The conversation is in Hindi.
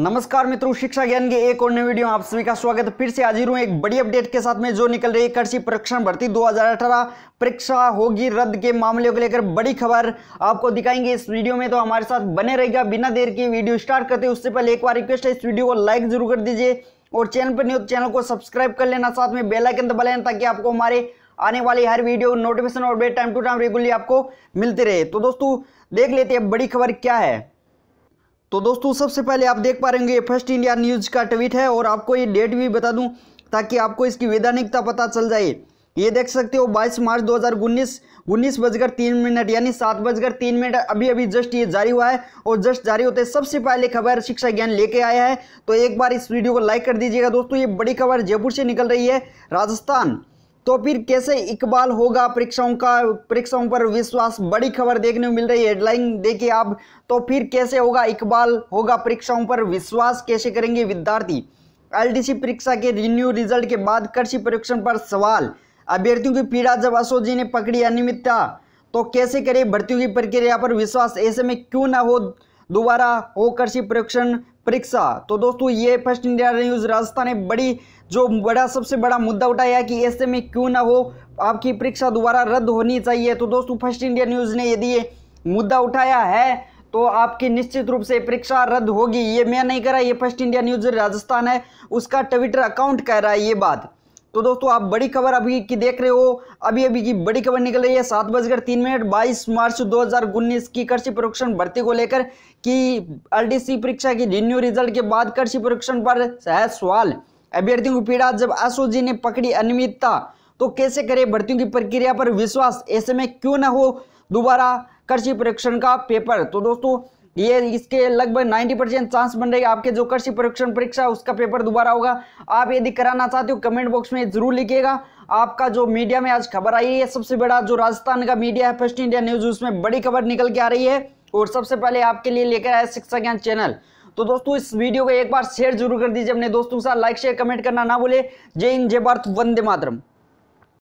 नमस्कार मित्रों शिक्षा ज्ञान के एक और नए वीडियो आप सभी का स्वागत है फिर से हाजिर हूँ एक बड़ी अपडेट के साथ में जो निकल रही है कृषि परीक्षण भर्ती 2018 परीक्षा होगी रद्द के मामले को लेकर बड़ी खबर आपको दिखाएंगे इस वीडियो में तो हमारे साथ बने रहेगा बिना देर के वीडियो स्टार्ट करते उससे पहले एक बार रिक्वेस्ट है इस वीडियो को लाइक जरूर कर दीजिए और चैनल पर न्यूज तो चैनल को सब्सक्राइब कर लेना साथ में बेलाइकन दबा लेना ताकि आपको हमारे आने वाली हर वीडियो नोटिफिकेशन और टाइम टू टाइम रेगुलरली आपको मिलते रहे तो दोस्तों देख लेते हैं बड़ी खबर क्या है तो दोस्तों सबसे पहले आप देख पा होंगे फर्स्ट इंडिया न्यूज़ का ट्वीट है और आपको ये डेट भी बता दूं ताकि आपको इसकी वैधानिकता पता चल जाए ये देख सकते हो 22 मार्च 2019 उन्नीस बजकर तीन मिनट यानी सात बजकर तीन मिनट अभी अभी जस्ट ये जारी हुआ है और जस्ट जारी होते सबसे पहले खबर शिक्षा ज्ञान लेके आया है तो एक बार इस वीडियो को लाइक कर दीजिएगा दोस्तों ये बड़ी खबर जयपुर से निकल रही है राजस्थान तो फिर कैसे इकबाल होगा परीक्षाओं का परीक्षाओं पर विश्वास बड़ी खबर देखने को मिल रही है हेडलाइन देखिए आप तो फिर कैसे होगा इकबाल होगा परीक्षाओं पर विश्वास कैसे करेंगे विद्यार्थी एलडीसी परीक्षा के रिन्यू रिजल्ट के बाद कृषि परीक्षण पर सवाल अभ्यर्थियों की पीड़ा जब अशोक जी ने पकड़ी अनियमितता तो कैसे करें भर्तियों की प्रक्रिया पर विश्वास ऐसे में क्यों ना हो दोबारा कृषि परीक्षण परीक्षा तो दोस्तों ये फर्स्ट इंडिया न्यूज राजस्थान ने बड़ी जो बड़ा सबसे बड़ा मुद्दा उठाया कि ऐसे में क्यों ना हो आपकी परीक्षा दोबारा रद्द होनी चाहिए तो दोस्तों फर्स्ट इंडिया न्यूज ने यदि ये मुद्दा उठाया है तो आपकी निश्चित रूप से परीक्षा रद्द होगी ये मैं नहीं कर रहा ये फर्स्ट इंडिया न्यूज राजस्थान है उसका ट्विटर अकाउंट कह रहा है ये बात तो दोस्तों आप बड़ी खबर अभी की देख रहे हो अभी अभी की बड़ी खबर निकल रही है सात बजकर तीन मिनट बाईस मार्च दो हजार उन्नीस की कृषि परीक्षण भर्ती को लेकर कि एलडीसी परीक्षा की रिन्यू रिजल्ट के बाद कृषि परीक्षण पर है सवाल अभ्यर्थियों की पीड़ा जब एसओजी ने पकड़ी अनियमितता तो कैसे करे भर्तियों की प्रक्रिया पर विश्वास ऐसे में क्यों ना हो दोबारा कृषि परीक्षण का पेपर तो दोस्तों ये इसके लगभग 90 परसेंट चांस बन रही है आपके जो कृषि परीक्षण परीक्षा उसका पेपर दोबारा होगा आप यदि कराना चाहते हो कमेंट बॉक्स में जरूर लिखिएगा आपका जो मीडिया में आज खबर आई है सबसे बड़ा जो राजस्थान का मीडिया है फर्स्ट इंडिया न्यूज उसमें बड़ी खबर निकल के आ रही है और सबसे पहले आपके लिए लेकर आया शिक्षा ज्ञान चैनल तो दोस्तों इस वीडियो को एक बार शेयर जरूर कर दीजिए अपने दोस्तों के साथ लाइक शेयर कमेंट करना ना भूले जय हिंद जय भारत वंदे मातरम